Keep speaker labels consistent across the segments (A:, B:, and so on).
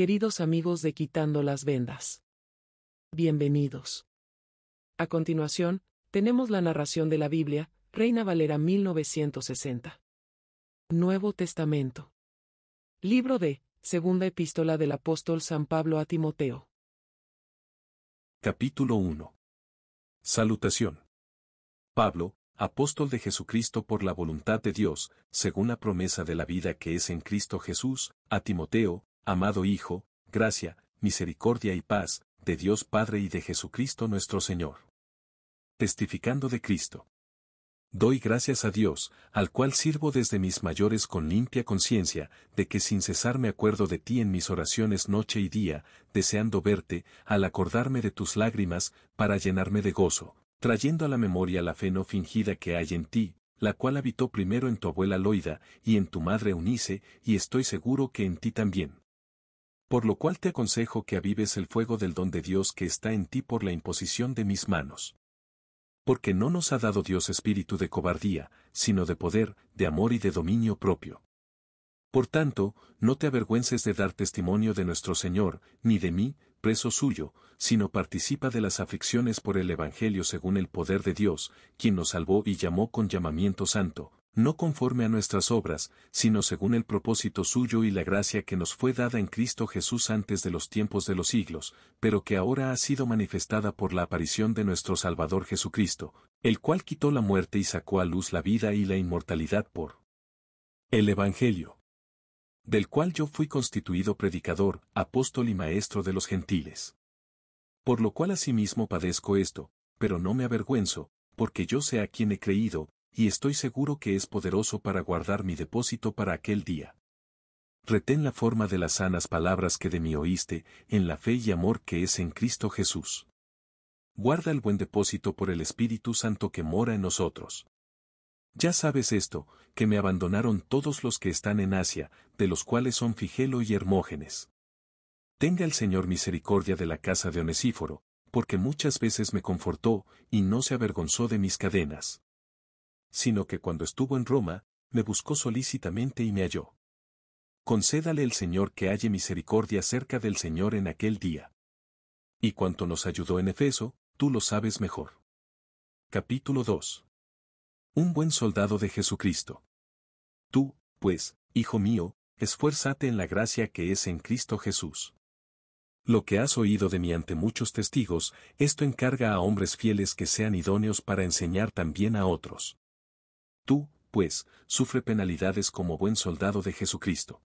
A: Queridos amigos de Quitando las Vendas. Bienvenidos. A continuación, tenemos la narración de la Biblia, Reina Valera 1960. Nuevo Testamento. Libro de, Segunda Epístola del Apóstol San Pablo a Timoteo. Capítulo 1. Salutación. Pablo, apóstol de Jesucristo por la voluntad de Dios, según la promesa de la vida que es en Cristo Jesús, a Timoteo, Amado Hijo, gracia, misericordia y paz, de Dios Padre y de Jesucristo nuestro Señor. Testificando de Cristo. Doy gracias a Dios, al cual sirvo desde mis mayores con limpia conciencia, de que sin cesar me acuerdo de ti en mis oraciones noche y día, deseando verte, al acordarme de tus lágrimas, para llenarme de gozo, trayendo a la memoria la fe no fingida que hay en ti, la cual habitó primero en tu abuela Loida y en tu madre Unice y estoy seguro que en ti también. Por lo cual te aconsejo que avives el fuego del don de Dios que está en ti por la imposición de mis manos. Porque no nos ha dado Dios espíritu de cobardía, sino de poder, de amor y de dominio propio. Por tanto, no te avergüences de dar testimonio de nuestro Señor, ni de mí, preso suyo, sino participa de las aflicciones por el Evangelio según el poder de Dios, quien nos salvó y llamó con llamamiento santo, no conforme a nuestras obras, sino según el propósito suyo y la gracia que nos fue dada en Cristo Jesús antes de los tiempos de los siglos, pero que ahora ha sido manifestada por la aparición de nuestro Salvador Jesucristo, el cual quitó la muerte y sacó a luz la vida y la inmortalidad por el Evangelio, del cual yo fui constituido predicador, apóstol y maestro de los gentiles. Por lo cual asimismo padezco esto, pero no me avergüenzo, porque yo sé a quien he creído, y estoy seguro que es poderoso para guardar mi depósito para aquel día. Retén la forma de las sanas palabras que de mí oíste, en la fe y amor que es en Cristo Jesús. Guarda el buen depósito por el Espíritu Santo que mora en nosotros. Ya sabes esto, que me abandonaron todos los que están en Asia, de los cuales son Figelo y Hermógenes. Tenga el Señor misericordia de la casa de Onesíforo, porque muchas veces me confortó, y no se avergonzó de mis cadenas sino que cuando estuvo en Roma, me buscó solícitamente y me halló. Concédale el Señor que halle misericordia cerca del Señor en aquel día. Y cuanto nos ayudó en Efeso, tú lo sabes mejor. Capítulo 2. Un buen soldado de Jesucristo. Tú, pues, hijo mío, esfuérzate en la gracia que es en Cristo Jesús. Lo que has oído de mí ante muchos testigos, esto encarga a hombres fieles que sean idóneos para enseñar también a otros. Tú, pues, sufre penalidades como buen soldado de Jesucristo.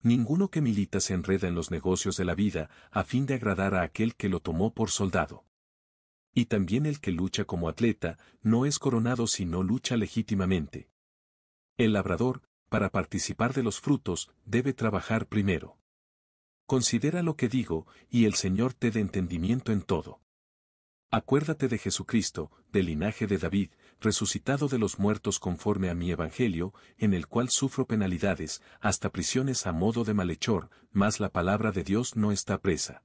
A: Ninguno que milita se enreda en los negocios de la vida, a fin de agradar a aquel que lo tomó por soldado. Y también el que lucha como atleta, no es coronado si no lucha legítimamente. El labrador, para participar de los frutos, debe trabajar primero. Considera lo que digo, y el Señor te dé entendimiento en todo. Acuérdate de Jesucristo, del linaje de David, resucitado de los muertos conforme a mi evangelio, en el cual sufro penalidades, hasta prisiones a modo de malhechor, mas la palabra de Dios no está presa.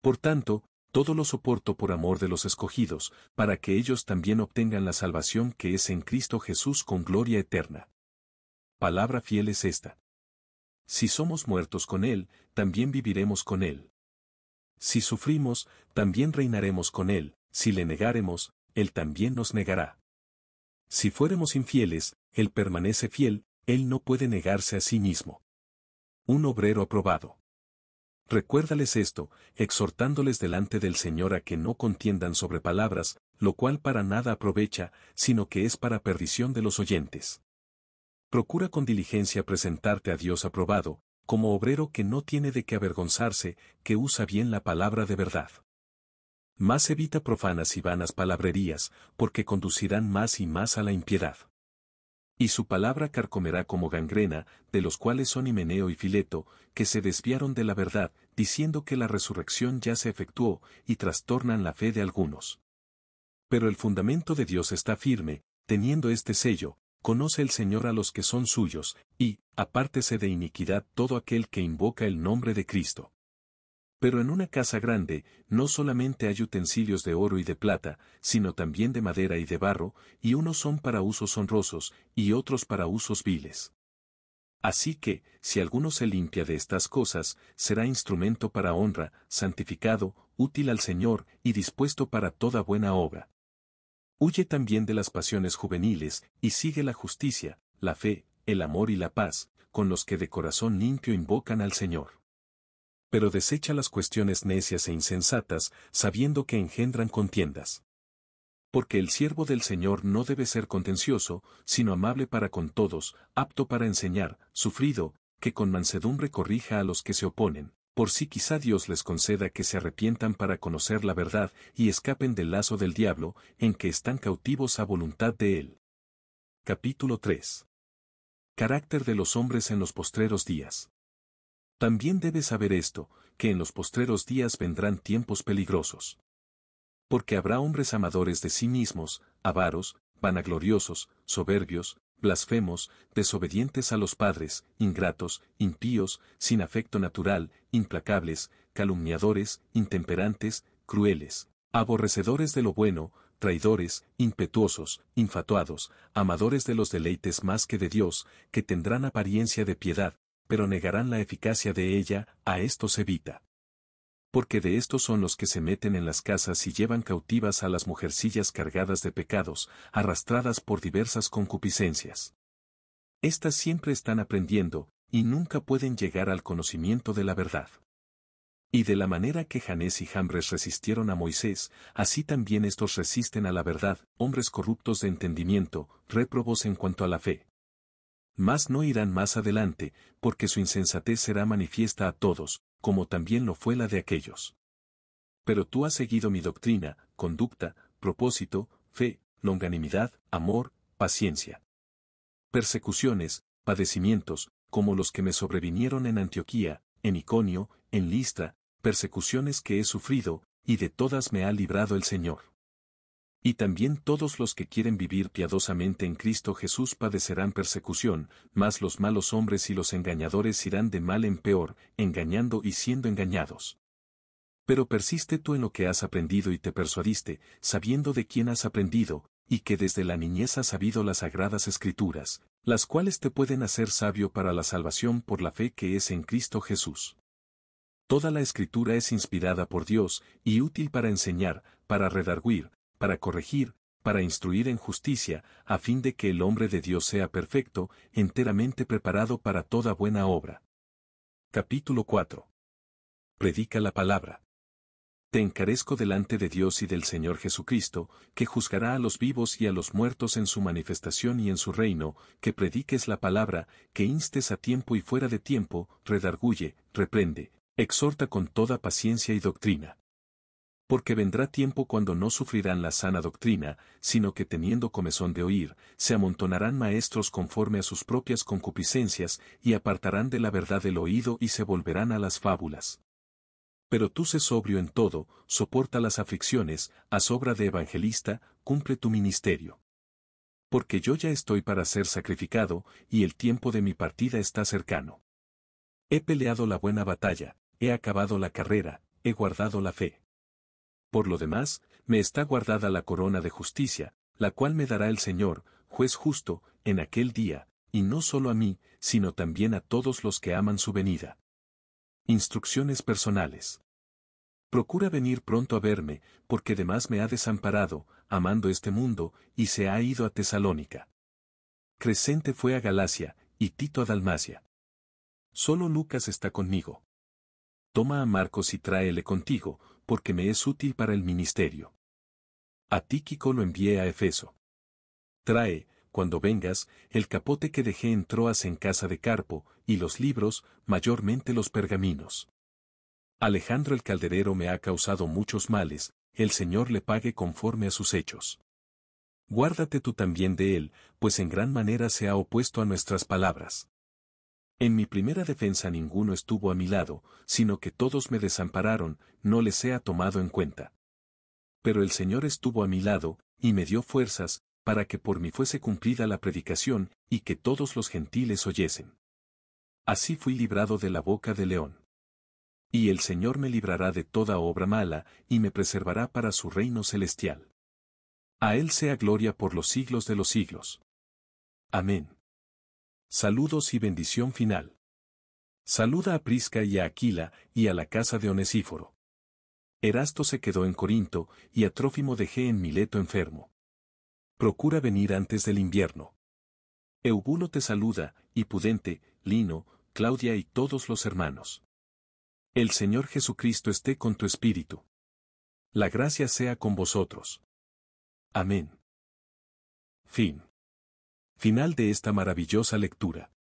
A: Por tanto, todo lo soporto por amor de los escogidos, para que ellos también obtengan la salvación que es en Cristo Jesús con gloria eterna. Palabra fiel es esta. Si somos muertos con Él, también viviremos con Él. Si sufrimos, también reinaremos con Él, si le negaremos, Él también nos negará. Si fuéramos infieles, Él permanece fiel, Él no puede negarse a sí mismo. Un obrero aprobado. Recuérdales esto, exhortándoles delante del Señor a que no contiendan sobre palabras, lo cual para nada aprovecha, sino que es para perdición de los oyentes. Procura con diligencia presentarte a Dios aprobado, como obrero que no tiene de qué avergonzarse, que usa bien la palabra de verdad. Más evita profanas y vanas palabrerías, porque conducirán más y más a la impiedad. Y su palabra carcomerá como gangrena, de los cuales son Himeneo y Fileto, que se desviaron de la verdad, diciendo que la resurrección ya se efectuó, y trastornan la fe de algunos. Pero el fundamento de Dios está firme, teniendo este sello, conoce el Señor a los que son suyos, y, apártese de iniquidad todo aquel que invoca el nombre de Cristo. Pero en una casa grande, no solamente hay utensilios de oro y de plata, sino también de madera y de barro, y unos son para usos honrosos, y otros para usos viles. Así que, si alguno se limpia de estas cosas, será instrumento para honra, santificado, útil al Señor, y dispuesto para toda buena obra. Huye también de las pasiones juveniles, y sigue la justicia, la fe, el amor y la paz, con los que de corazón limpio invocan al Señor pero desecha las cuestiones necias e insensatas, sabiendo que engendran contiendas. Porque el siervo del Señor no debe ser contencioso, sino amable para con todos, apto para enseñar, sufrido, que con mansedumbre corrija a los que se oponen, por si quizá Dios les conceda que se arrepientan para conocer la verdad y escapen del lazo del diablo, en que están cautivos a voluntad de él. Capítulo 3. Carácter de los hombres en los postreros días. También debes saber esto, que en los postreros días vendrán tiempos peligrosos. Porque habrá hombres amadores de sí mismos, avaros, vanagloriosos, soberbios, blasfemos, desobedientes a los padres, ingratos, impíos, sin afecto natural, implacables, calumniadores, intemperantes, crueles, aborrecedores de lo bueno, traidores, impetuosos, infatuados, amadores de los deleites más que de Dios, que tendrán apariencia de piedad, pero negarán la eficacia de ella, a estos se evita. Porque de estos son los que se meten en las casas y llevan cautivas a las mujercillas cargadas de pecados, arrastradas por diversas concupiscencias. Estas siempre están aprendiendo, y nunca pueden llegar al conocimiento de la verdad. Y de la manera que Janés y Jambres resistieron a Moisés, así también estos resisten a la verdad, hombres corruptos de entendimiento, réprobos en cuanto a la fe. Mas no irán más adelante, porque su insensatez será manifiesta a todos, como también lo fue la de aquellos. Pero tú has seguido mi doctrina, conducta, propósito, fe, longanimidad, amor, paciencia. Persecuciones, padecimientos, como los que me sobrevinieron en Antioquía, en Iconio, en Listra, persecuciones que he sufrido, y de todas me ha librado el Señor. Y también todos los que quieren vivir piadosamente en Cristo Jesús padecerán persecución, mas los malos hombres y los engañadores irán de mal en peor, engañando y siendo engañados. Pero persiste tú en lo que has aprendido y te persuadiste, sabiendo de quién has aprendido, y que desde la niñez has sabido las sagradas escrituras, las cuales te pueden hacer sabio para la salvación por la fe que es en Cristo Jesús. Toda la escritura es inspirada por Dios, y útil para enseñar, para redarguir, para corregir, para instruir en justicia, a fin de que el hombre de Dios sea perfecto, enteramente preparado para toda buena obra. Capítulo 4. Predica la palabra. Te encarezco delante de Dios y del Señor Jesucristo, que juzgará a los vivos y a los muertos en su manifestación y en su reino, que prediques la palabra, que instes a tiempo y fuera de tiempo, redarguye, reprende, exhorta con toda paciencia y doctrina porque vendrá tiempo cuando no sufrirán la sana doctrina, sino que teniendo comezón de oír, se amontonarán maestros conforme a sus propias concupiscencias, y apartarán de la verdad el oído y se volverán a las fábulas. Pero tú sé sobrio en todo, soporta las aflicciones, haz obra de evangelista, cumple tu ministerio. Porque yo ya estoy para ser sacrificado, y el tiempo de mi partida está cercano. He peleado la buena batalla, he acabado la carrera, he guardado la fe. Por lo demás, me está guardada la corona de justicia, la cual me dará el Señor, juez justo, en aquel día, y no solo a mí, sino también a todos los que aman su venida. Instrucciones personales. Procura venir pronto a verme, porque demás me ha desamparado, amando este mundo, y se ha ido a Tesalónica. Crescente fue a Galacia, y Tito a Dalmacia. Solo Lucas está conmigo toma a Marcos y tráele contigo, porque me es útil para el ministerio. A Tíquico lo envié a Efeso. Trae, cuando vengas, el capote que dejé en Troas en casa de Carpo, y los libros, mayormente los pergaminos. Alejandro el calderero me ha causado muchos males, el Señor le pague conforme a sus hechos. Guárdate tú también de él, pues en gran manera se ha opuesto a nuestras palabras. En mi primera defensa ninguno estuvo a mi lado, sino que todos me desampararon, no les he tomado en cuenta. Pero el Señor estuvo a mi lado, y me dio fuerzas, para que por mí fuese cumplida la predicación, y que todos los gentiles oyesen. Así fui librado de la boca del león. Y el Señor me librará de toda obra mala, y me preservará para su reino celestial. A Él sea gloria por los siglos de los siglos. Amén. Saludos y bendición final. Saluda a Prisca y a Aquila, y a la casa de Onesíforo. Erasto se quedó en Corinto, y Atrófimo dejé en Mileto enfermo. Procura venir antes del invierno. Eubulo te saluda, y Pudente, Lino, Claudia y todos los hermanos. El Señor Jesucristo esté con tu espíritu. La gracia sea con vosotros. Amén. Fin. Final de esta maravillosa lectura.